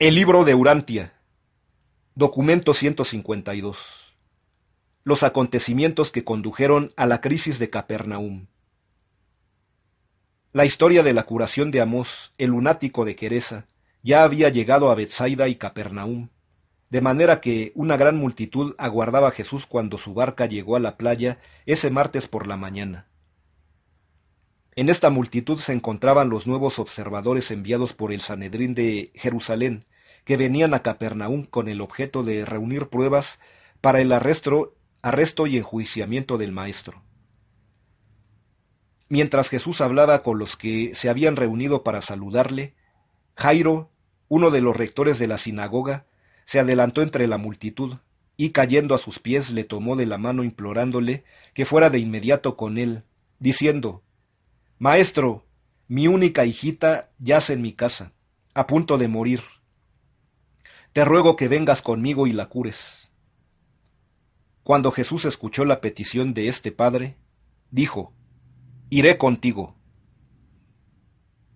El libro de Urantia, documento 152. Los acontecimientos que condujeron a la crisis de Capernaum. La historia de la curación de Amós, el lunático de Quereza, ya había llegado a Bethsaida y Capernaum, de manera que una gran multitud aguardaba a Jesús cuando su barca llegó a la playa ese martes por la mañana. En esta multitud se encontraban los nuevos observadores enviados por el Sanedrín de Jerusalén, que venían a Capernaum con el objeto de reunir pruebas para el arresto, arresto y enjuiciamiento del Maestro. Mientras Jesús hablaba con los que se habían reunido para saludarle, Jairo, uno de los rectores de la sinagoga, se adelantó entre la multitud y cayendo a sus pies le tomó de la mano implorándole que fuera de inmediato con él, diciendo, Maestro, mi única hijita yace en mi casa, a punto de morir. Te ruego que vengas conmigo y la cures. Cuando Jesús escuchó la petición de este padre, dijo, Iré contigo.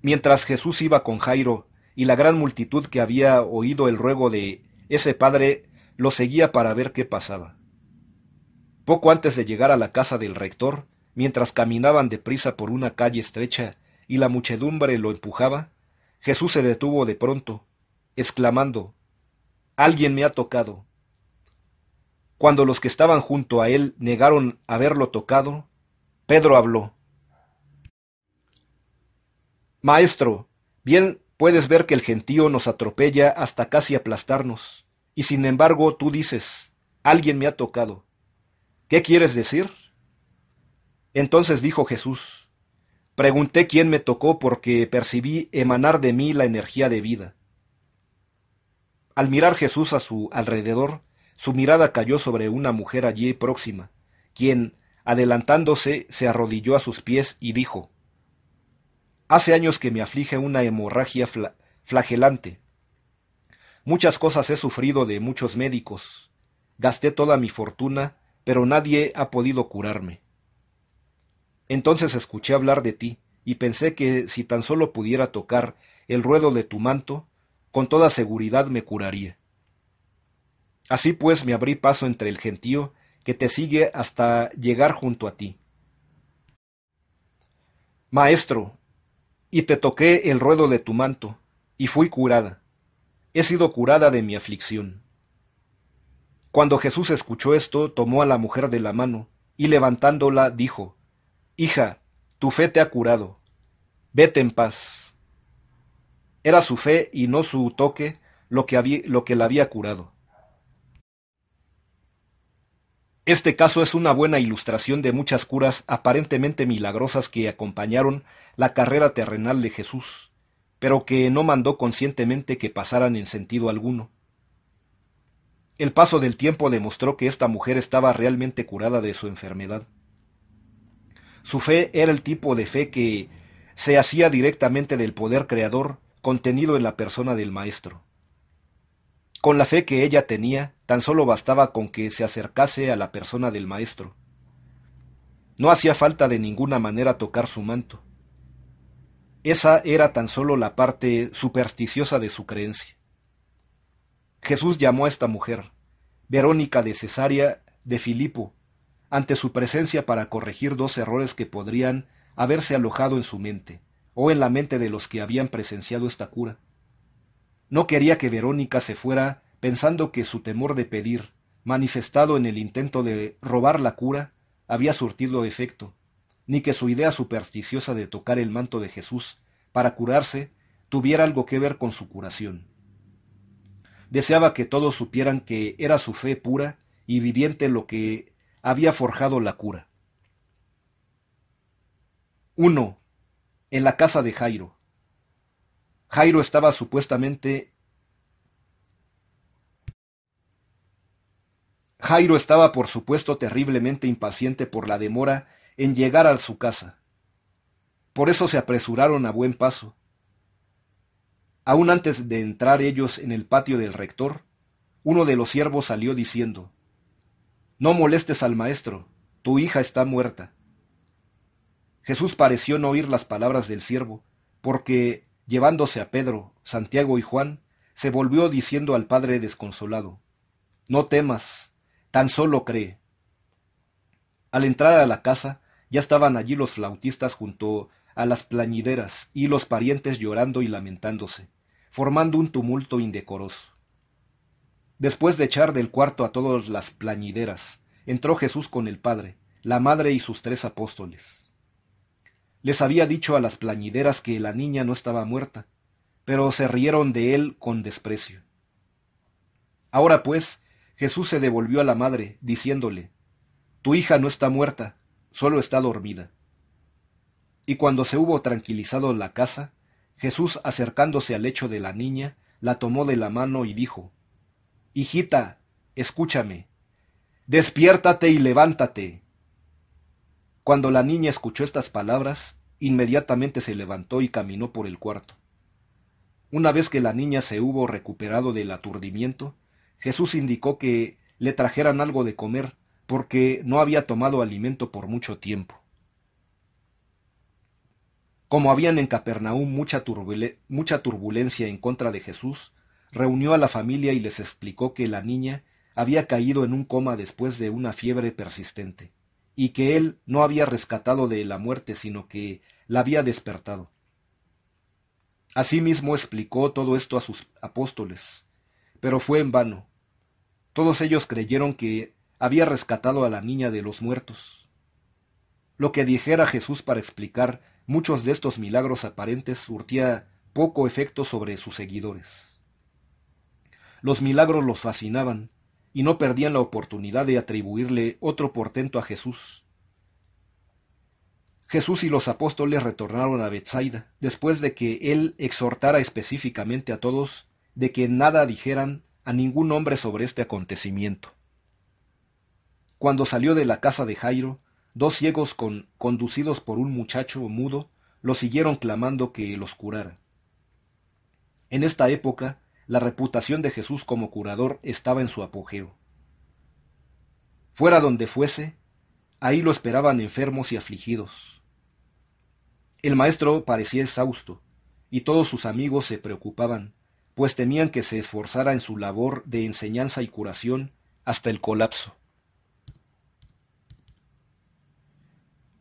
Mientras Jesús iba con Jairo y la gran multitud que había oído el ruego de ese padre lo seguía para ver qué pasaba. Poco antes de llegar a la casa del rector, mientras caminaban deprisa por una calle estrecha y la muchedumbre lo empujaba, Jesús se detuvo de pronto, exclamando, Alguien me ha tocado. Cuando los que estaban junto a él negaron haberlo tocado, Pedro habló. Maestro, bien puedes ver que el gentío nos atropella hasta casi aplastarnos, y sin embargo tú dices, alguien me ha tocado. ¿Qué quieres decir? Entonces dijo Jesús, Pregunté quién me tocó porque percibí emanar de mí la energía de vida. Al mirar Jesús a su alrededor, su mirada cayó sobre una mujer allí próxima, quien, adelantándose, se arrodilló a sus pies y dijo, Hace años que me aflige una hemorragia flagelante. Muchas cosas he sufrido de muchos médicos. Gasté toda mi fortuna, pero nadie ha podido curarme. Entonces escuché hablar de ti, y pensé que si tan solo pudiera tocar el ruedo de tu manto, con toda seguridad me curaría. Así pues me abrí paso entre el gentío que te sigue hasta llegar junto a ti. Maestro, y te toqué el ruedo de tu manto, y fui curada. He sido curada de mi aflicción. Cuando Jesús escuchó esto, tomó a la mujer de la mano, y levantándola dijo, Hija, tu fe te ha curado. Vete en paz. Era su fe y no su toque lo que, lo que la había curado. Este caso es una buena ilustración de muchas curas aparentemente milagrosas que acompañaron la carrera terrenal de Jesús, pero que no mandó conscientemente que pasaran en sentido alguno. El paso del tiempo demostró que esta mujer estaba realmente curada de su enfermedad. Su fe era el tipo de fe que se hacía directamente del poder creador contenido en la persona del Maestro. Con la fe que ella tenía, tan solo bastaba con que se acercase a la persona del Maestro. No hacía falta de ninguna manera tocar su manto. Esa era tan solo la parte supersticiosa de su creencia. Jesús llamó a esta mujer, Verónica de Cesarea de Filipo, ante su presencia para corregir dos errores que podrían haberse alojado en su mente, o en la mente de los que habían presenciado esta cura. No quería que Verónica se fuera pensando que su temor de pedir, manifestado en el intento de robar la cura, había surtido efecto, ni que su idea supersticiosa de tocar el manto de Jesús para curarse tuviera algo que ver con su curación. Deseaba que todos supieran que era su fe pura y viviente lo que había forjado la cura. 1. En la casa de Jairo. Jairo estaba supuestamente... Jairo estaba por supuesto terriblemente impaciente por la demora en llegar a su casa. Por eso se apresuraron a buen paso. Aún antes de entrar ellos en el patio del rector, uno de los siervos salió diciendo, no molestes al maestro, tu hija está muerta. Jesús pareció no oír las palabras del siervo, porque, llevándose a Pedro, Santiago y Juan, se volvió diciendo al padre desconsolado, No temas, tan solo cree. Al entrar a la casa, ya estaban allí los flautistas junto a las plañideras y los parientes llorando y lamentándose, formando un tumulto indecoroso. Después de echar del cuarto a todas las plañideras, entró Jesús con el Padre, la Madre y sus tres apóstoles. Les había dicho a las plañideras que la niña no estaba muerta, pero se rieron de él con desprecio. Ahora pues, Jesús se devolvió a la madre, diciéndole, Tu hija no está muerta, solo está dormida. Y cuando se hubo tranquilizado la casa, Jesús acercándose al lecho de la niña, la tomó de la mano y dijo, Hijita, escúchame. Despiértate y levántate. Cuando la niña escuchó estas palabras, inmediatamente se levantó y caminó por el cuarto. Una vez que la niña se hubo recuperado del aturdimiento, Jesús indicó que le trajeran algo de comer, porque no había tomado alimento por mucho tiempo. Como habían en Capernaum mucha, mucha turbulencia en contra de Jesús, reunió a la familia y les explicó que la niña había caído en un coma después de una fiebre persistente, y que él no había rescatado de la muerte, sino que la había despertado. Asimismo explicó todo esto a sus apóstoles, pero fue en vano. Todos ellos creyeron que había rescatado a la niña de los muertos. Lo que dijera Jesús para explicar muchos de estos milagros aparentes surtía poco efecto sobre sus seguidores. Los milagros los fascinaban, y no perdían la oportunidad de atribuirle otro portento a Jesús. Jesús y los apóstoles retornaron a Bethsaida, después de que él exhortara específicamente a todos de que nada dijeran a ningún hombre sobre este acontecimiento. Cuando salió de la casa de Jairo, dos ciegos con, conducidos por un muchacho mudo lo siguieron clamando que los curara. En esta época, la reputación de Jesús como curador estaba en su apogeo. Fuera donde fuese, ahí lo esperaban enfermos y afligidos. El maestro parecía exhausto, y todos sus amigos se preocupaban, pues temían que se esforzara en su labor de enseñanza y curación hasta el colapso.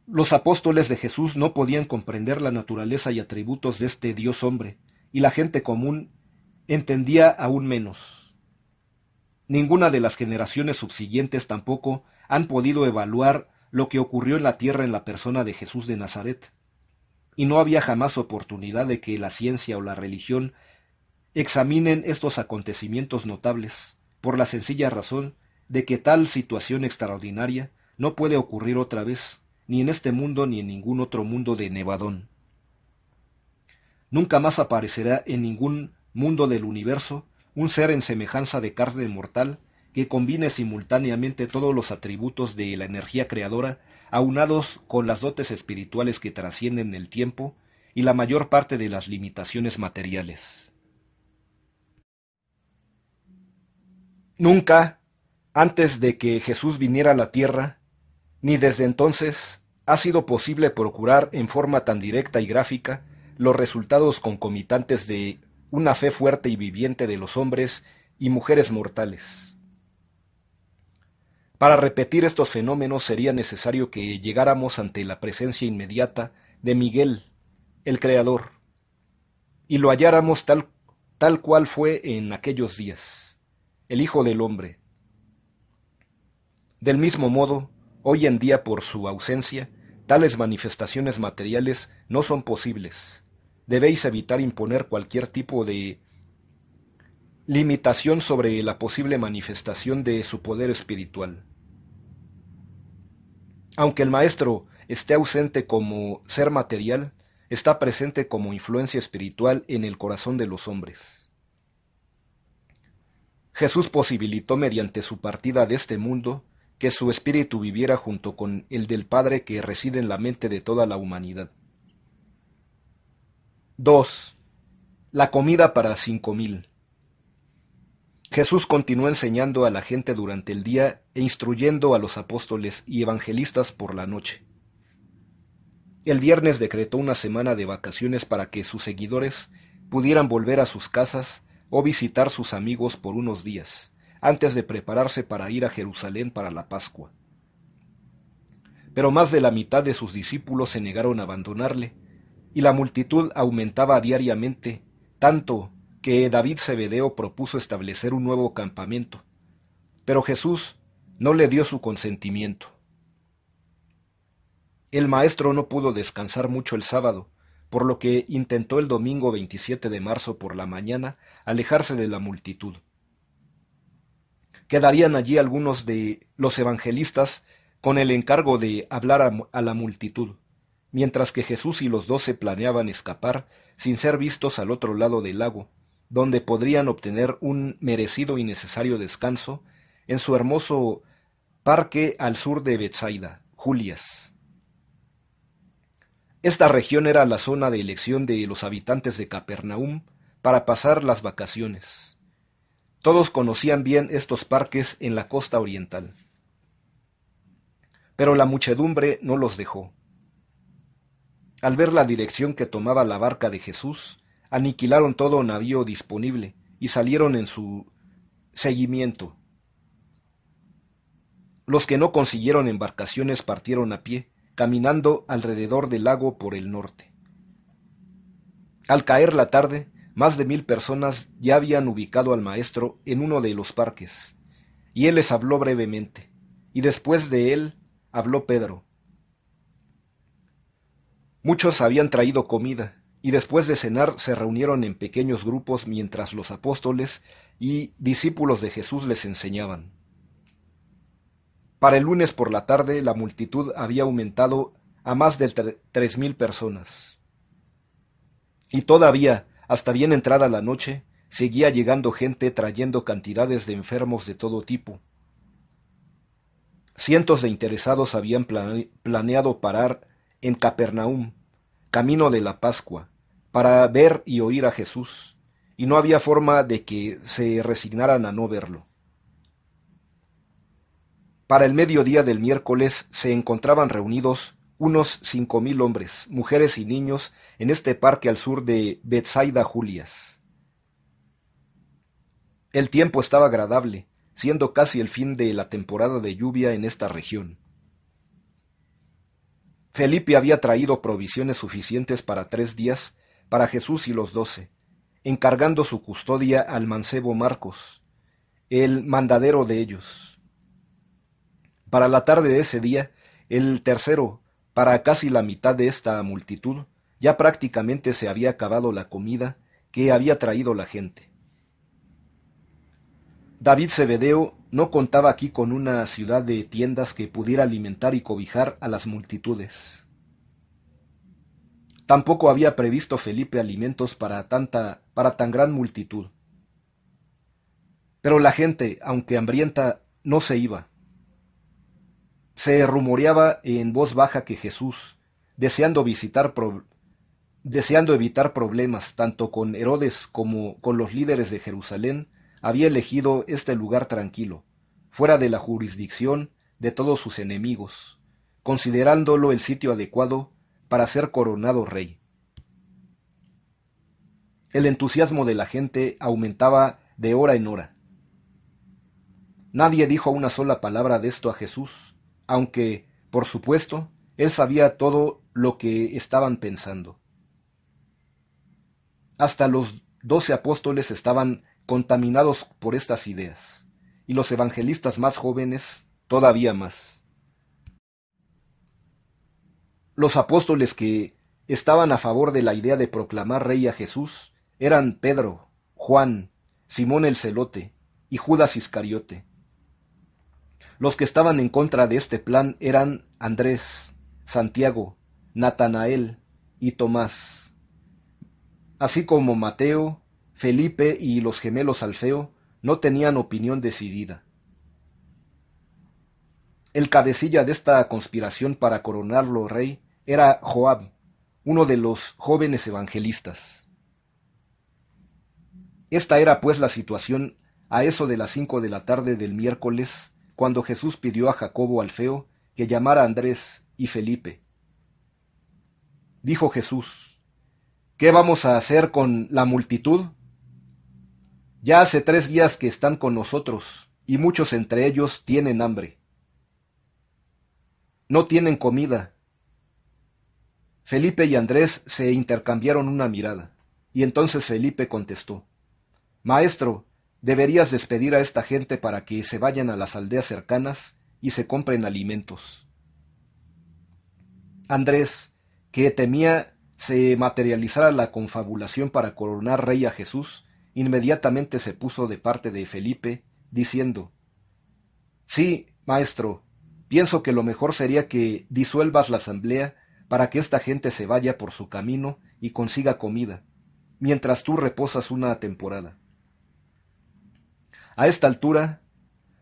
Los apóstoles de Jesús no podían comprender la naturaleza y atributos de este Dios hombre, y la gente común entendía aún menos. Ninguna de las generaciones subsiguientes tampoco han podido evaluar lo que ocurrió en la tierra en la persona de Jesús de Nazaret, y no había jamás oportunidad de que la ciencia o la religión examinen estos acontecimientos notables, por la sencilla razón de que tal situación extraordinaria no puede ocurrir otra vez, ni en este mundo ni en ningún otro mundo de Nevadón. Nunca más aparecerá en ningún mundo del universo, un ser en semejanza de carne mortal, que combine simultáneamente todos los atributos de la energía creadora, aunados con las dotes espirituales que trascienden el tiempo y la mayor parte de las limitaciones materiales. Nunca, antes de que Jesús viniera a la tierra, ni desde entonces, ha sido posible procurar en forma tan directa y gráfica los resultados concomitantes de una fe fuerte y viviente de los hombres y mujeres mortales. Para repetir estos fenómenos sería necesario que llegáramos ante la presencia inmediata de Miguel, el Creador, y lo halláramos tal, tal cual fue en aquellos días, el Hijo del Hombre. Del mismo modo, hoy en día por su ausencia, tales manifestaciones materiales no son posibles debéis evitar imponer cualquier tipo de limitación sobre la posible manifestación de su poder espiritual. Aunque el maestro esté ausente como ser material, está presente como influencia espiritual en el corazón de los hombres. Jesús posibilitó mediante su partida de este mundo que su espíritu viviera junto con el del Padre que reside en la mente de toda la humanidad. 2. La comida para cinco mil. Jesús continuó enseñando a la gente durante el día e instruyendo a los apóstoles y evangelistas por la noche. El viernes decretó una semana de vacaciones para que sus seguidores pudieran volver a sus casas o visitar sus amigos por unos días, antes de prepararse para ir a Jerusalén para la Pascua. Pero más de la mitad de sus discípulos se negaron a abandonarle y la multitud aumentaba diariamente, tanto que David Zebedeo propuso establecer un nuevo campamento. Pero Jesús no le dio su consentimiento. El maestro no pudo descansar mucho el sábado, por lo que intentó el domingo 27 de marzo por la mañana alejarse de la multitud. Quedarían allí algunos de los evangelistas con el encargo de hablar a, la multitud mientras que Jesús y los doce planeaban escapar sin ser vistos al otro lado del lago, donde podrían obtener un merecido y necesario descanso en su hermoso parque al sur de Bethsaida, Julias. Esta región era la zona de elección de los habitantes de Capernaum para pasar las vacaciones. Todos conocían bien estos parques en la costa oriental. Pero la muchedumbre no los dejó. Al ver la dirección que tomaba la barca de Jesús, aniquilaron todo navío disponible y salieron en su seguimiento. Los que no consiguieron embarcaciones partieron a pie, caminando alrededor del lago por el norte. Al caer la tarde, más de mil personas ya habían ubicado al maestro en uno de los parques, y él les habló brevemente, y después de él habló Pedro, Muchos habían traído comida, y después de cenar se reunieron en pequeños grupos mientras los apóstoles y discípulos de Jesús les enseñaban. Para el lunes por la tarde la multitud había aumentado a más de tres mil personas. Y todavía, hasta bien entrada la noche, seguía llegando gente trayendo cantidades de enfermos de todo tipo. Cientos de interesados habían planeado parar en Capernaum, camino de la Pascua, para ver y oír a Jesús, y no había forma de que se resignaran a no verlo. Para el mediodía del miércoles se encontraban reunidos unos cinco mil hombres, mujeres y niños en este parque al sur de Betsaida Julias. El tiempo estaba agradable, siendo casi el fin de la temporada de lluvia en esta región. Felipe había traído provisiones suficientes para tres días para Jesús y los doce, encargando su custodia al mancebo Marcos, el mandadero de ellos. Para la tarde de ese día, el tercero, para casi la mitad de esta multitud, ya prácticamente se había acabado la comida que había traído la gente. David Cebedeo no contaba aquí con una ciudad de tiendas que pudiera alimentar y cobijar a las multitudes. Tampoco había previsto Felipe alimentos para tanta para tan gran multitud. Pero la gente, aunque hambrienta, no se iba. Se rumoreaba en voz baja que Jesús, deseando visitar deseando evitar problemas tanto con Herodes como con los líderes de Jerusalén, había elegido este lugar tranquilo, fuera de la jurisdicción de todos sus enemigos, considerándolo el sitio adecuado para ser coronado rey. El entusiasmo de la gente aumentaba de hora en hora. Nadie dijo una sola palabra de esto a Jesús, aunque, por supuesto, él sabía todo lo que estaban pensando. Hasta los doce apóstoles estaban contaminados por estas ideas, y los evangelistas más jóvenes todavía más. Los apóstoles que estaban a favor de la idea de proclamar rey a Jesús eran Pedro, Juan, Simón el Celote y Judas Iscariote. Los que estaban en contra de este plan eran Andrés, Santiago, Natanael y Tomás, así como Mateo, Felipe y los gemelos Alfeo no tenían opinión decidida. El cabecilla de esta conspiración para coronarlo rey era Joab, uno de los jóvenes evangelistas. Esta era pues la situación a eso de las cinco de la tarde del miércoles, cuando Jesús pidió a Jacobo Alfeo que llamara a Andrés y Felipe. Dijo Jesús, ¿qué vamos a hacer con la multitud? Ya hace tres días que están con nosotros, y muchos entre ellos tienen hambre. No tienen comida. Felipe y Andrés se intercambiaron una mirada, y entonces Felipe contestó, Maestro, deberías despedir a esta gente para que se vayan a las aldeas cercanas y se compren alimentos. Andrés, que temía se materializara la confabulación para coronar rey a Jesús, inmediatamente se puso de parte de Felipe, diciendo, Sí, maestro, pienso que lo mejor sería que disuelvas la asamblea para que esta gente se vaya por su camino y consiga comida, mientras tú reposas una temporada. A esta altura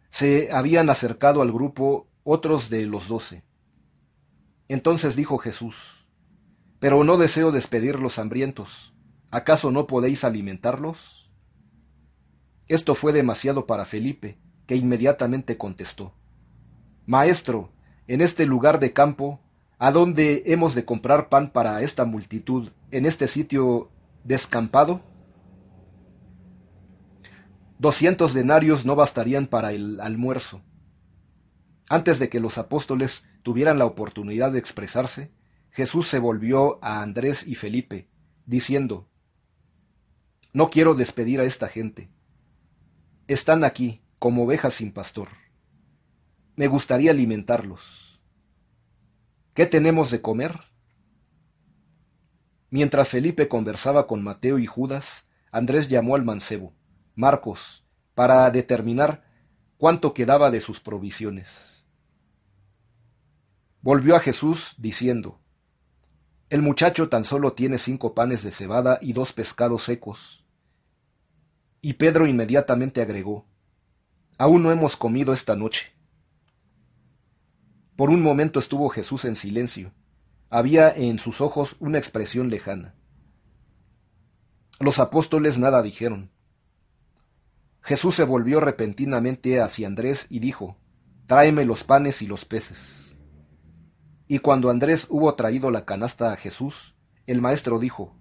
se habían acercado al grupo otros de los doce. Entonces dijo Jesús, Pero no deseo despedir los hambrientos, ¿acaso no podéis alimentarlos? Esto fue demasiado para Felipe, que inmediatamente contestó Maestro, en este lugar de campo, ¿a dónde hemos de comprar pan para esta multitud, en este sitio descampado? Doscientos denarios no bastarían para el almuerzo. Antes de que los apóstoles tuvieran la oportunidad de expresarse, Jesús se volvió a Andrés y Felipe, diciendo, No quiero despedir a esta gente están aquí, como ovejas sin pastor. Me gustaría alimentarlos. ¿Qué tenemos de comer? Mientras Felipe conversaba con Mateo y Judas, Andrés llamó al mancebo, Marcos, para determinar cuánto quedaba de sus provisiones. Volvió a Jesús diciendo, El muchacho tan solo tiene cinco panes de cebada y dos pescados secos, y Pedro inmediatamente agregó, Aún no hemos comido esta noche. Por un momento estuvo Jesús en silencio. Había en sus ojos una expresión lejana. Los apóstoles nada dijeron. Jesús se volvió repentinamente hacia Andrés y dijo, Tráeme los panes y los peces. Y cuando Andrés hubo traído la canasta a Jesús, el maestro dijo,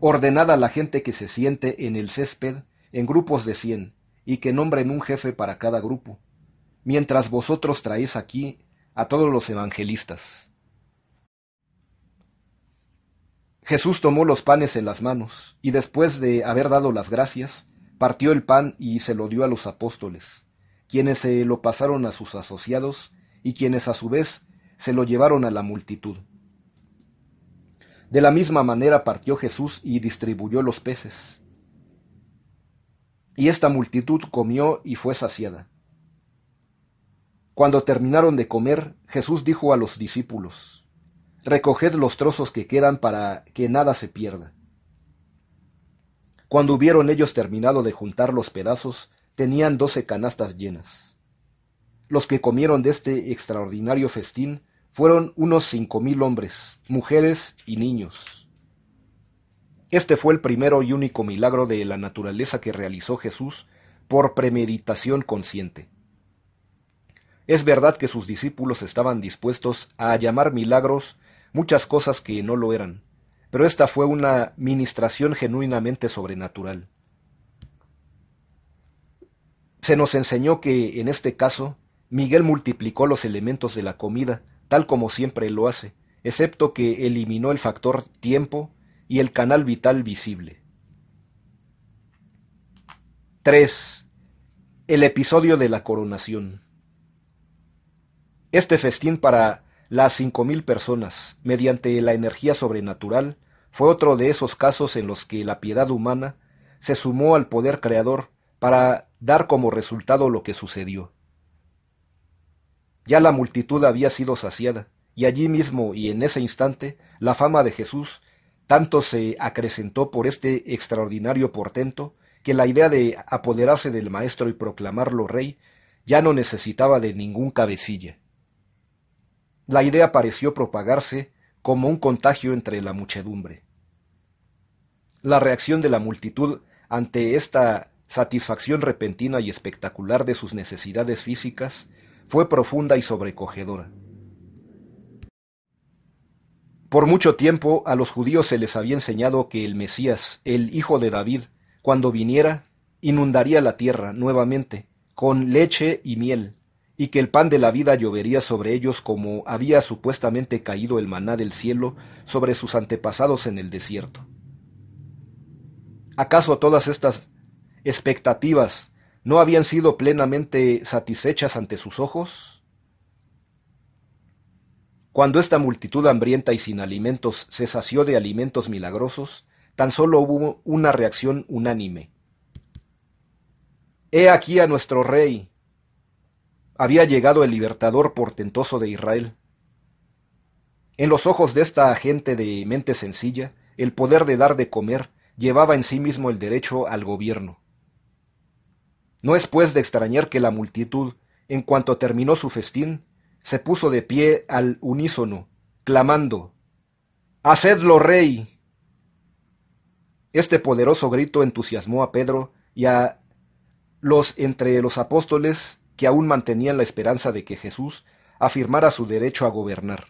Ordenad a la gente que se siente en el césped en grupos de cien, y que nombren un jefe para cada grupo, mientras vosotros traéis aquí a todos los evangelistas. Jesús tomó los panes en las manos, y después de haber dado las gracias, partió el pan y se lo dio a los apóstoles, quienes se lo pasaron a sus asociados, y quienes a su vez se lo llevaron a la multitud. De la misma manera partió Jesús y distribuyó los peces. Y esta multitud comió y fue saciada. Cuando terminaron de comer, Jesús dijo a los discípulos, Recoged los trozos que quedan para que nada se pierda. Cuando hubieron ellos terminado de juntar los pedazos, tenían doce canastas llenas. Los que comieron de este extraordinario festín fueron unos cinco mil hombres, mujeres y niños. Este fue el primero y único milagro de la naturaleza que realizó Jesús por premeditación consciente. Es verdad que sus discípulos estaban dispuestos a llamar milagros muchas cosas que no lo eran, pero esta fue una ministración genuinamente sobrenatural. Se nos enseñó que, en este caso, Miguel multiplicó los elementos de la comida, tal como siempre lo hace, excepto que eliminó el factor tiempo y el canal vital visible. 3. El episodio de la coronación. Este festín para las 5,000 personas, mediante la energía sobrenatural, fue otro de esos casos en los que la piedad humana se sumó al poder creador para dar como resultado lo que sucedió. Ya la multitud había sido saciada, y allí mismo y en ese instante la fama de Jesús tanto se acrecentó por este extraordinario portento que la idea de apoderarse del Maestro y proclamarlo rey ya no necesitaba de ningún cabecilla. La idea pareció propagarse como un contagio entre la muchedumbre. La reacción de la multitud ante esta satisfacción repentina y espectacular de sus necesidades físicas fue profunda y sobrecogedora. Por mucho tiempo a los judíos se les había enseñado que el Mesías, el Hijo de David, cuando viniera, inundaría la tierra nuevamente, con leche y miel, y que el pan de la vida llovería sobre ellos como había supuestamente caído el maná del cielo sobre sus antepasados en el desierto. ¿Acaso todas estas expectativas ¿No habían sido plenamente satisfechas ante sus ojos? Cuando esta multitud hambrienta y sin alimentos se sació de alimentos milagrosos, tan solo hubo una reacción unánime. He aquí a nuestro rey. Había llegado el libertador portentoso de Israel. En los ojos de esta gente de mente sencilla, el poder de dar de comer llevaba en sí mismo el derecho al gobierno. No es pues de extrañar que la multitud, en cuanto terminó su festín, se puso de pie al unísono, clamando, Hacedlo rey. Este poderoso grito entusiasmó a Pedro y a los entre los apóstoles que aún mantenían la esperanza de que Jesús afirmara su derecho a gobernar.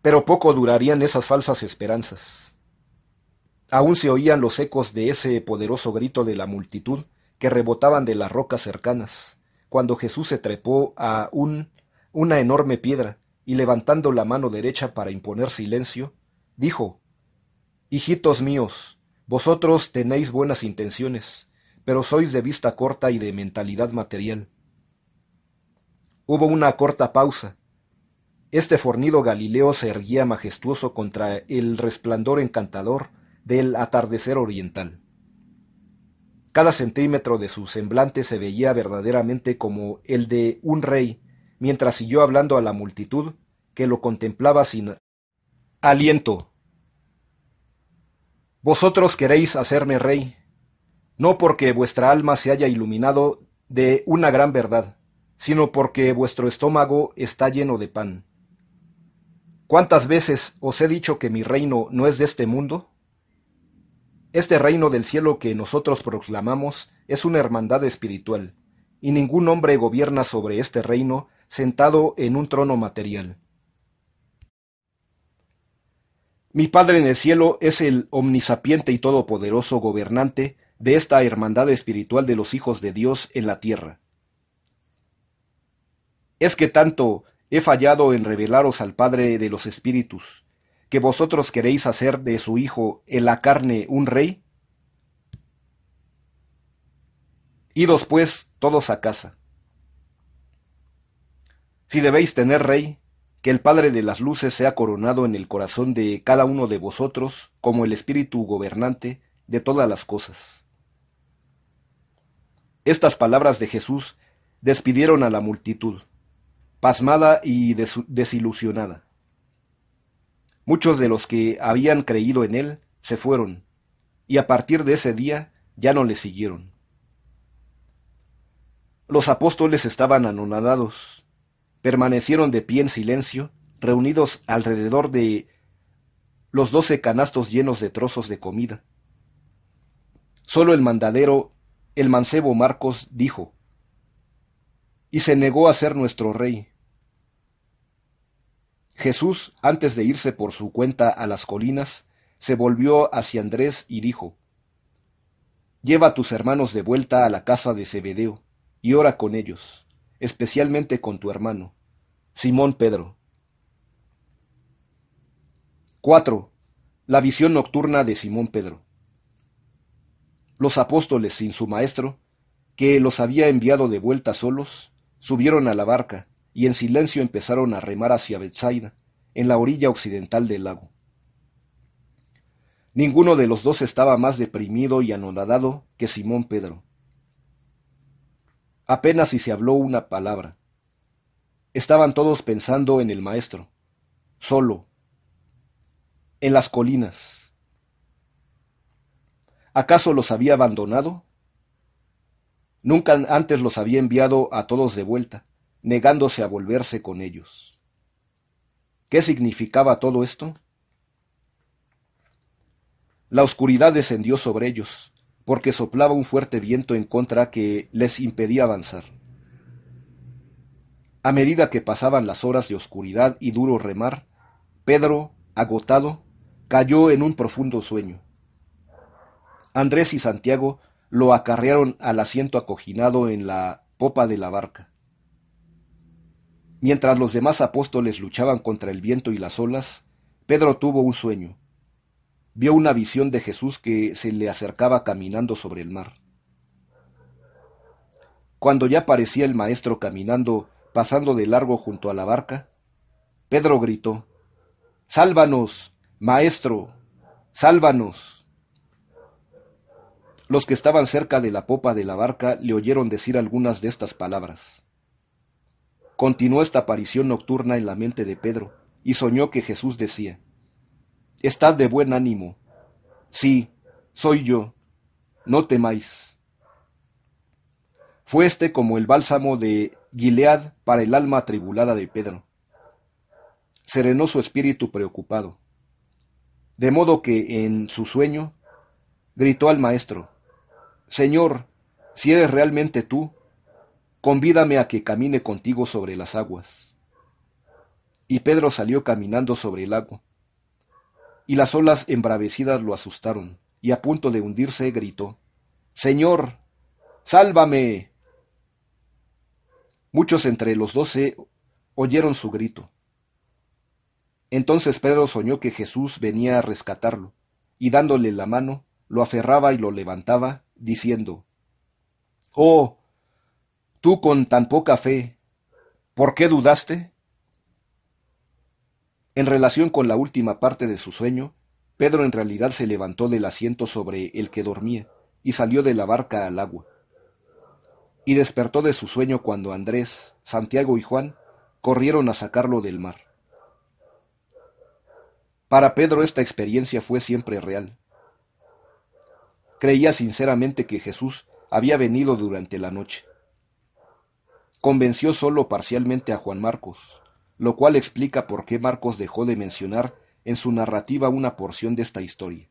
Pero poco durarían esas falsas esperanzas. Aún se oían los ecos de ese poderoso grito de la multitud que rebotaban de las rocas cercanas, cuando Jesús se trepó a un, una enorme piedra y levantando la mano derecha para imponer silencio, dijo, Hijitos míos, vosotros tenéis buenas intenciones, pero sois de vista corta y de mentalidad material. Hubo una corta pausa. Este fornido Galileo se erguía majestuoso contra el resplandor encantador del atardecer oriental. Cada centímetro de su semblante se veía verdaderamente como el de un rey, mientras siguió hablando a la multitud que lo contemplaba sin aliento. Vosotros queréis hacerme rey, no porque vuestra alma se haya iluminado de una gran verdad, sino porque vuestro estómago está lleno de pan. ¿Cuántas veces os he dicho que mi reino no es de este mundo? Este reino del cielo que nosotros proclamamos es una hermandad espiritual, y ningún hombre gobierna sobre este reino sentado en un trono material. Mi Padre en el cielo es el omnisapiente y todopoderoso gobernante de esta hermandad espiritual de los hijos de Dios en la tierra. Es que tanto he fallado en revelaros al Padre de los Espíritus, que vosotros queréis hacer de su Hijo en la carne un rey? Idos pues todos a casa. Si debéis tener rey, que el Padre de las Luces sea coronado en el corazón de cada uno de vosotros como el Espíritu gobernante de todas las cosas. Estas palabras de Jesús despidieron a la multitud, pasmada y desilusionada. Muchos de los que habían creído en él se fueron, y a partir de ese día ya no le siguieron. Los apóstoles estaban anonadados, permanecieron de pie en silencio, reunidos alrededor de los doce canastos llenos de trozos de comida. Solo el mandadero, el mancebo Marcos, dijo, y se negó a ser nuestro rey. Jesús, antes de irse por su cuenta a las colinas, se volvió hacia Andrés y dijo, Lleva a tus hermanos de vuelta a la casa de Zebedeo y ora con ellos, especialmente con tu hermano, Simón Pedro. 4. La visión nocturna de Simón Pedro. Los apóstoles sin su maestro, que los había enviado de vuelta solos, subieron a la barca, y en silencio empezaron a remar hacia Bethsaida, en la orilla occidental del lago. Ninguno de los dos estaba más deprimido y anonadado que Simón Pedro. Apenas si se habló una palabra. Estaban todos pensando en el maestro, solo, en las colinas. ¿Acaso los había abandonado? Nunca antes los había enviado a todos de vuelta negándose a volverse con ellos. ¿Qué significaba todo esto? La oscuridad descendió sobre ellos, porque soplaba un fuerte viento en contra que les impedía avanzar. A medida que pasaban las horas de oscuridad y duro remar, Pedro, agotado, cayó en un profundo sueño. Andrés y Santiago lo acarrearon al asiento acoginado en la popa de la barca. Mientras los demás apóstoles luchaban contra el viento y las olas, Pedro tuvo un sueño. Vio una visión de Jesús que se le acercaba caminando sobre el mar. Cuando ya parecía el maestro caminando, pasando de largo junto a la barca, Pedro gritó, Sálvanos, maestro, sálvanos. Los que estaban cerca de la popa de la barca le oyeron decir algunas de estas palabras. Continuó esta aparición nocturna en la mente de Pedro, y soñó que Jesús decía, Estad de buen ánimo. Sí, soy yo. No temáis. Fue este como el bálsamo de Gilead para el alma atribulada de Pedro. Serenó su espíritu preocupado. De modo que en su sueño gritó al maestro, Señor, si eres realmente tú, convídame a que camine contigo sobre las aguas. Y Pedro salió caminando sobre el lago. Y las olas embravecidas lo asustaron, y a punto de hundirse gritó, Señor, sálvame. Muchos entre los doce oyeron su grito. Entonces Pedro soñó que Jesús venía a rescatarlo, y dándole la mano, lo aferraba y lo levantaba, diciendo, Oh, tú con tan poca fe, ¿por qué dudaste? En relación con la última parte de su sueño, Pedro en realidad se levantó del asiento sobre el que dormía y salió de la barca al agua. Y despertó de su sueño cuando Andrés, Santiago y Juan corrieron a sacarlo del mar. Para Pedro esta experiencia fue siempre real. Creía sinceramente que Jesús había venido durante la noche convenció solo parcialmente a Juan Marcos, lo cual explica por qué Marcos dejó de mencionar en su narrativa una porción de esta historia.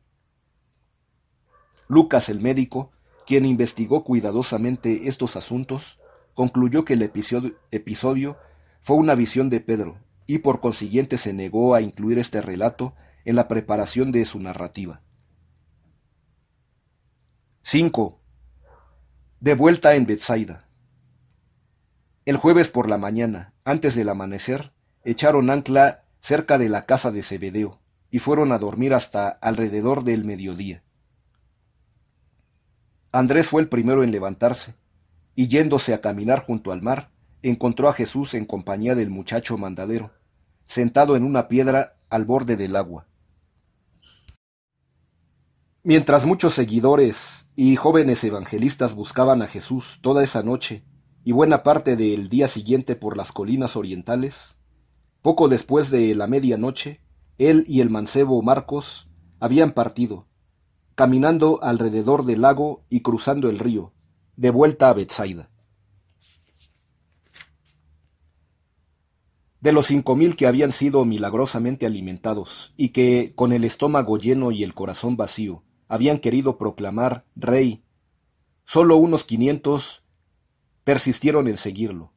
Lucas el médico, quien investigó cuidadosamente estos asuntos, concluyó que el episodio, fue una visión de Pedro, y por consiguiente se negó a incluir este relato en la preparación de su narrativa. 5. De vuelta en Bethsaida. El jueves por la mañana, antes del amanecer, echaron ancla cerca de la casa de Zebedeo, y fueron a dormir hasta alrededor del mediodía. Andrés fue el primero en levantarse, y yéndose a caminar junto al mar, encontró a Jesús en compañía del muchacho mandadero, sentado en una piedra al borde del agua. Mientras muchos seguidores y jóvenes evangelistas buscaban a Jesús toda esa noche y buena parte del día siguiente por las colinas orientales, poco después de la medianoche, él y el mancebo Marcos habían partido, caminando alrededor del lago y cruzando el río, de vuelta a Betsaida. De los cinco mil que habían sido milagrosamente alimentados y que, con el estómago lleno y el corazón vacío, habían querido proclamar rey, sólo unos quinientos persistieron en seguirlo.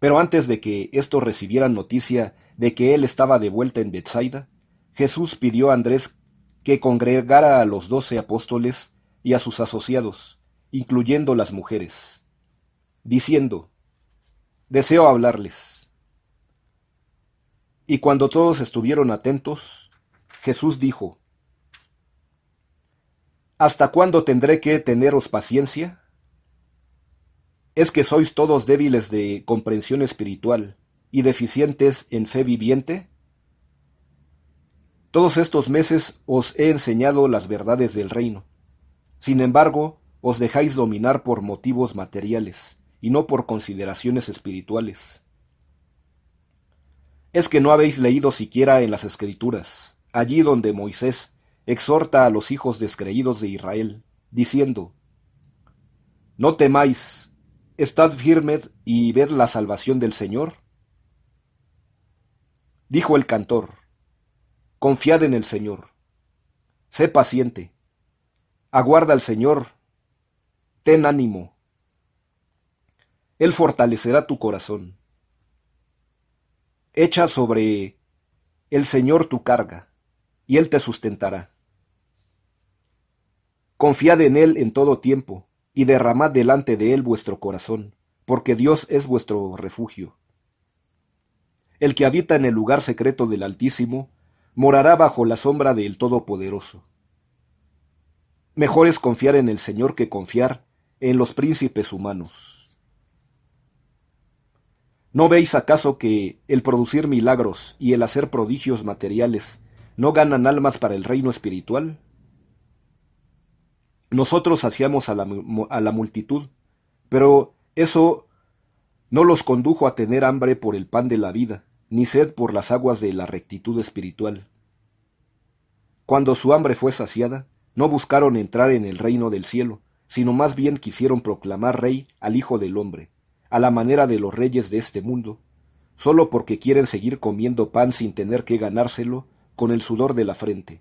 Pero antes de que estos recibieran noticia de que él estaba de vuelta en Bethsaida, Jesús pidió a Andrés que congregara a los doce apóstoles y a sus asociados, incluyendo las mujeres, diciendo, Deseo hablarles. Y cuando todos estuvieron atentos, Jesús dijo, ¿Hasta cuándo tendré que teneros paciencia? es que sois todos débiles de comprensión espiritual y deficientes en fe viviente? Todos estos meses os he enseñado las verdades del reino. Sin embargo, os dejáis dominar por motivos materiales y no por consideraciones espirituales. Es que no habéis leído siquiera en las Escrituras, allí donde Moisés exhorta a los hijos descreídos de Israel, diciendo, No temáis, estad firme y ved la salvación del Señor? Dijo el cantor, confiad en el Señor, sé paciente, aguarda al Señor, ten ánimo, Él fortalecerá tu corazón. Echa sobre el Señor tu carga, y Él te sustentará. Confiad en Él en todo tiempo, y derramad delante de él vuestro corazón, porque Dios es vuestro refugio. El que habita en el lugar secreto del Altísimo, morará bajo la sombra del Todopoderoso. Mejor es confiar en el Señor que confiar en los príncipes humanos. ¿No veis acaso que el producir milagros y el hacer prodigios materiales no ganan almas para el reino espiritual? Nosotros hacíamos a la, multitud, pero eso no los condujo a tener hambre por el pan de la vida, ni sed por las aguas de la rectitud espiritual. Cuando su hambre fue saciada, no buscaron entrar en el reino del cielo, sino más bien quisieron proclamar rey al Hijo del Hombre, a la manera de los reyes de este mundo, sólo porque quieren seguir comiendo pan sin tener que ganárselo con el sudor de la frente.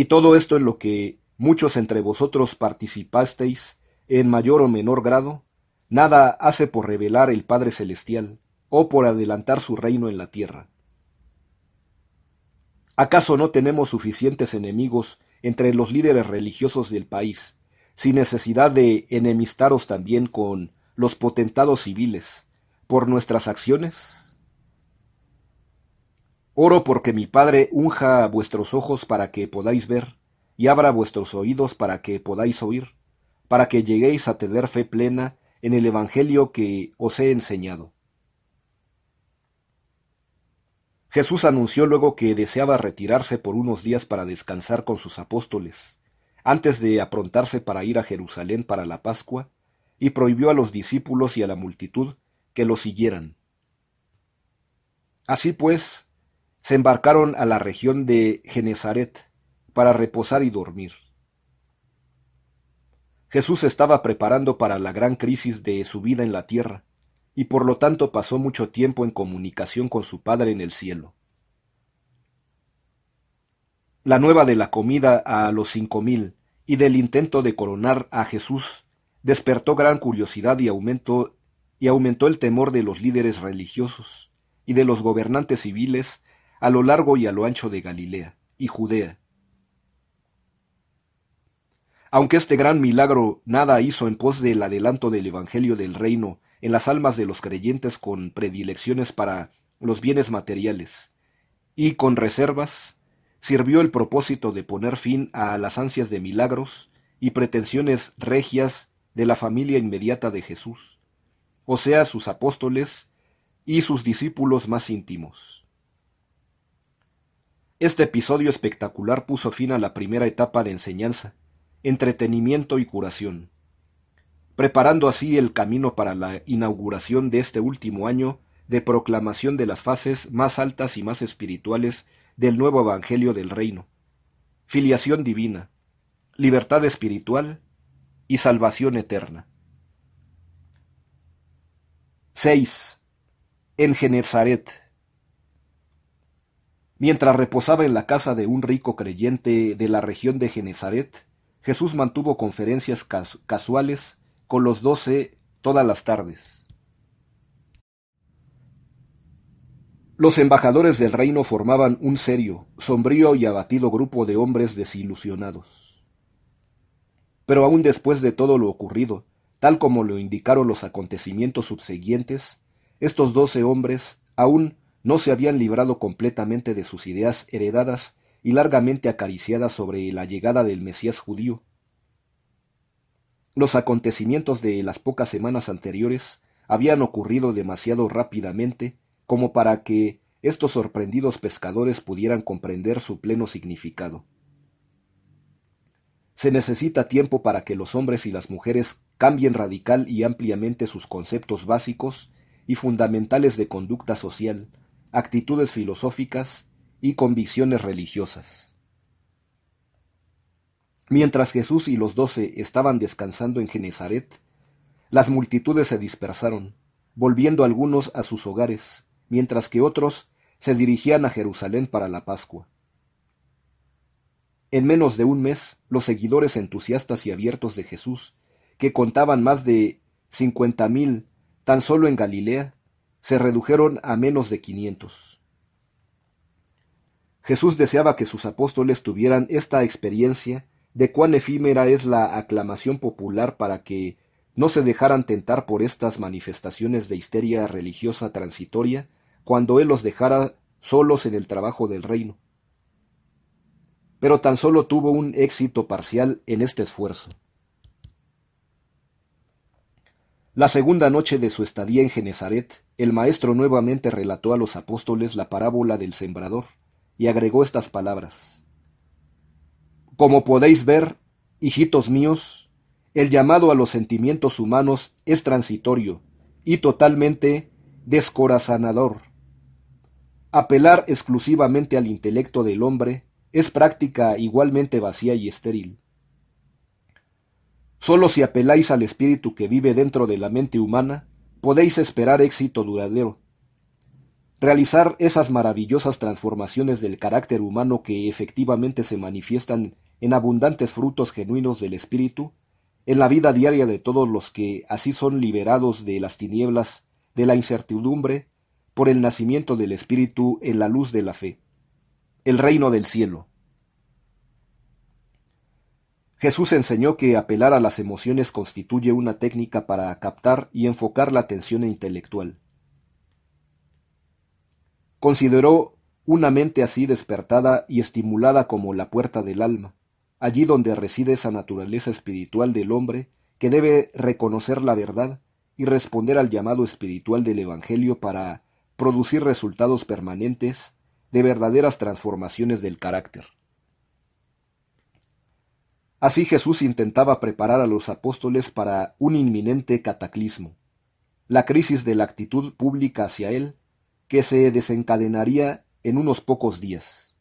Y todo esto en lo que muchos entre vosotros participasteis, en mayor o menor grado, nada hace por revelar el Padre Celestial, o por adelantar su reino en la tierra. ¿Acaso no tenemos suficientes enemigos entre los líderes religiosos del país, sin necesidad de enemistaros también con los potentados civiles, por nuestras acciones? Oro porque mi Padre unja vuestros ojos para que podáis ver, y abra vuestros oídos para que podáis oír, para que lleguéis a tener fe plena en el Evangelio que os he enseñado. Jesús anunció luego que deseaba retirarse por unos días para descansar con sus apóstoles, antes de aprontarse para ir a Jerusalén para la Pascua, y prohibió a los discípulos y a la multitud que lo siguieran. Así pues, se embarcaron a la región de Genezaret para reposar y dormir. Jesús estaba preparando para la gran crisis de su vida en la tierra, y por lo tanto pasó mucho tiempo en comunicación con su Padre en el cielo. La nueva de la comida a los cinco mil y del intento de coronar a Jesús despertó gran curiosidad y aumentó, y aumentó el temor de los líderes religiosos y de los gobernantes civiles a lo largo y a lo ancho de Galilea y Judea. Aunque este gran milagro nada hizo en pos del adelanto del Evangelio del Reino en las almas de los creyentes con predilecciones para los bienes materiales y con reservas, sirvió el propósito de poner fin a las ansias de milagros y pretensiones regias de la familia inmediata de Jesús, o sea, sus apóstoles y sus discípulos más íntimos. Este episodio espectacular puso fin a la primera etapa de enseñanza, entretenimiento y curación, preparando así el camino para la inauguración de este último año de proclamación de las fases más altas y más espirituales del nuevo Evangelio del Reino, filiación divina, libertad espiritual y salvación eterna. 6. En Genezaret, Mientras reposaba en la casa de un rico creyente de la región de Genezaret, Jesús mantuvo conferencias casuales con los doce todas las tardes. Los embajadores del reino formaban un serio, sombrío y abatido grupo de hombres desilusionados. Pero aún después de todo lo ocurrido, tal como lo indicaron los acontecimientos subsiguientes, estos doce hombres aún no se habían librado completamente de sus ideas heredadas y largamente acariciadas sobre la llegada del Mesías judío. Los acontecimientos de las pocas semanas anteriores habían ocurrido demasiado rápidamente como para que estos sorprendidos pescadores pudieran comprender su pleno significado. Se necesita tiempo para que los hombres y las mujeres cambien radical y ampliamente sus conceptos básicos y fundamentales de conducta social, actitudes filosóficas y convicciones religiosas. Mientras Jesús y los doce estaban descansando en Genezaret, las multitudes se dispersaron, volviendo algunos a sus hogares, mientras que otros se dirigían a Jerusalén para la Pascua. En menos de un mes, los seguidores entusiastas y abiertos de Jesús, que contaban más de cincuenta mil tan solo en Galilea, se redujeron a menos de 500. Jesús deseaba que sus apóstoles tuvieran esta experiencia de cuán efímera es la aclamación popular para que no se dejaran tentar por estas manifestaciones de histeria religiosa transitoria cuando Él los dejara solos en el trabajo del reino. Pero tan solo tuvo un éxito parcial en este esfuerzo. La segunda noche de su estadía en Genezaret, el Maestro nuevamente relató a los apóstoles la parábola del sembrador, y agregó estas palabras. Como podéis ver, hijitos míos, el llamado a los sentimientos humanos es transitorio y totalmente descorazonador. Apelar exclusivamente al intelecto del hombre es práctica igualmente vacía y estéril. Solo si apeláis al espíritu que vive dentro de la mente humana, podéis esperar éxito duradero. Realizar esas maravillosas transformaciones del carácter humano que efectivamente se manifiestan en abundantes frutos genuinos del espíritu, en la vida diaria de todos los que así son liberados de las tinieblas, de la incertidumbre, por el nacimiento del espíritu en la luz de la fe. El reino del cielo. Jesús enseñó que apelar a las emociones constituye una técnica para captar y enfocar la atención intelectual. Consideró una mente así despertada y estimulada como la puerta del alma, allí donde reside esa naturaleza espiritual del hombre que debe reconocer la verdad y responder al llamado espiritual del Evangelio para producir resultados permanentes de verdaderas transformaciones del carácter. Así Jesús intentaba preparar a los apóstoles para un inminente cataclismo, la crisis de la actitud pública hacia él, que se desencadenaría en unos pocos días.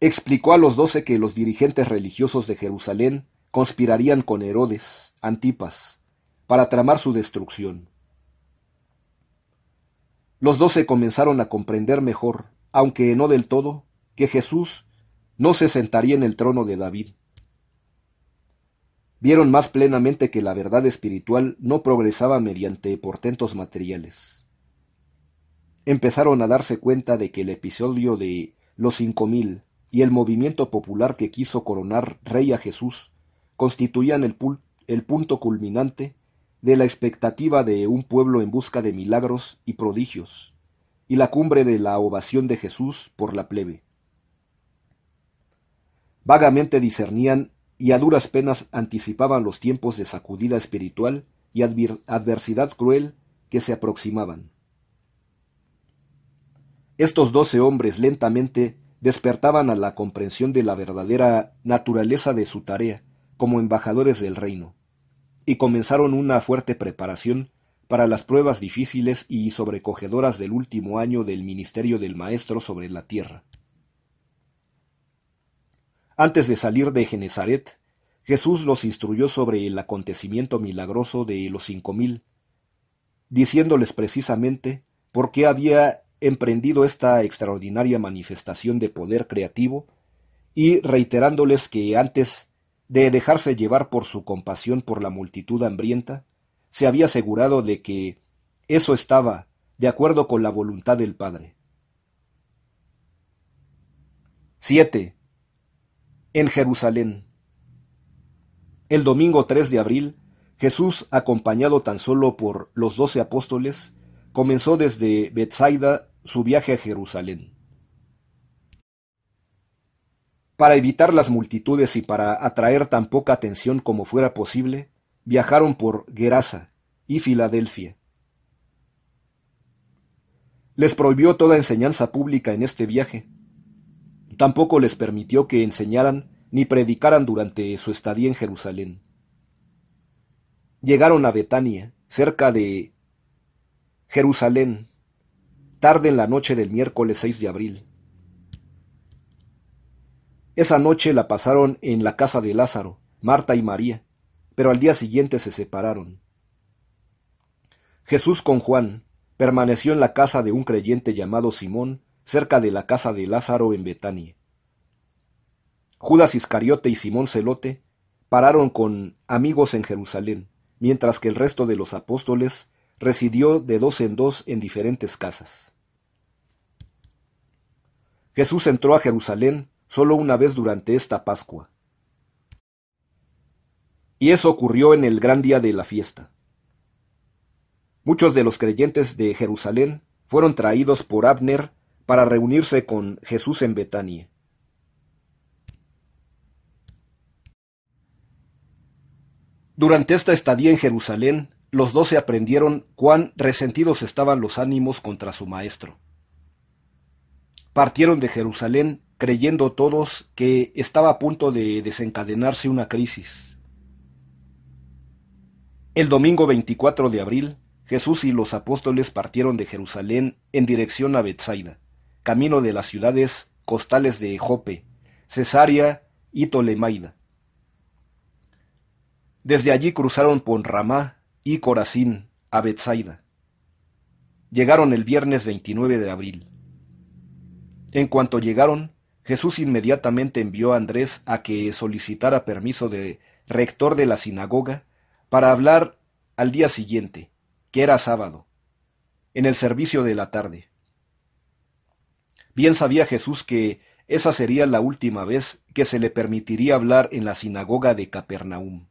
Explicó a los doce que los dirigentes religiosos de Jerusalén conspirarían con Herodes, Antipas, para tramar su destrucción. Los doce comenzaron a comprender mejor, aunque no del todo, que Jesús no se sentaría en el trono de David. Vieron más plenamente que la verdad espiritual no progresaba mediante portentos materiales. Empezaron a darse cuenta de que el episodio de los cinco mil y el movimiento popular que quiso coronar rey a Jesús constituían el, el punto culminante de la expectativa de un pueblo en busca de milagros y prodigios, y la cumbre de la ovación de Jesús por la plebe. Vagamente discernían y a duras penas anticipaban los tiempos de sacudida espiritual y adversidad cruel que se aproximaban. Estos doce hombres lentamente despertaban a la comprensión de la verdadera naturaleza de su tarea como embajadores del reino, y comenzaron una fuerte preparación para las pruebas difíciles y sobrecogedoras del último año del ministerio del Maestro sobre la tierra. Antes de salir de Genezaret, Jesús los instruyó sobre el acontecimiento milagroso de los cinco mil, diciéndoles precisamente por qué había emprendido esta extraordinaria manifestación de poder creativo y reiterándoles que antes de dejarse llevar por su compasión por la multitud hambrienta, se había asegurado de que eso estaba de acuerdo con la voluntad del Padre. 7 en Jerusalén. El domingo 3 de abril, Jesús, acompañado tan solo por los doce apóstoles, comenzó desde Bethsaida su viaje a Jerusalén. Para evitar las multitudes y para atraer tan poca atención como fuera posible, viajaron por Gerasa y Filadelfia. Les prohibió toda enseñanza pública en este viaje, Tampoco les permitió que enseñaran ni predicaran durante su estadía en Jerusalén. Llegaron a Betania, cerca de Jerusalén, tarde en la noche del miércoles 6 de abril. Esa noche la pasaron en la casa de Lázaro, Marta y María, pero al día siguiente se separaron. Jesús con Juan permaneció en la casa de un creyente llamado Simón, cerca de la casa de Lázaro en Betania. Judas Iscariote y Simón Celote pararon con amigos en Jerusalén, mientras que el resto de los apóstoles residió de dos en dos en diferentes casas. Jesús entró a Jerusalén solo una vez durante esta Pascua. Y eso ocurrió en el gran día de la fiesta. Muchos de los creyentes de Jerusalén fueron traídos por Abner para reunirse con Jesús en Betania. Durante esta estadía en Jerusalén, los doce aprendieron cuán resentidos estaban los ánimos contra su maestro. Partieron de Jerusalén creyendo todos que estaba a punto de desencadenarse una crisis. El domingo 24 de abril, Jesús y los apóstoles partieron de Jerusalén en dirección a Bethsaida camino de las ciudades costales de Jope, Cesarea y Ptolemaida. Desde allí cruzaron por Ramá y Corazín a Betsaida. Llegaron el viernes 29 de abril. En cuanto llegaron, Jesús inmediatamente envió a Andrés a que solicitara permiso de rector de la sinagoga para hablar al día siguiente, que era sábado, en el servicio de la tarde. Bien sabía Jesús que esa sería la última vez que se le permitiría hablar en la sinagoga de Capernaum.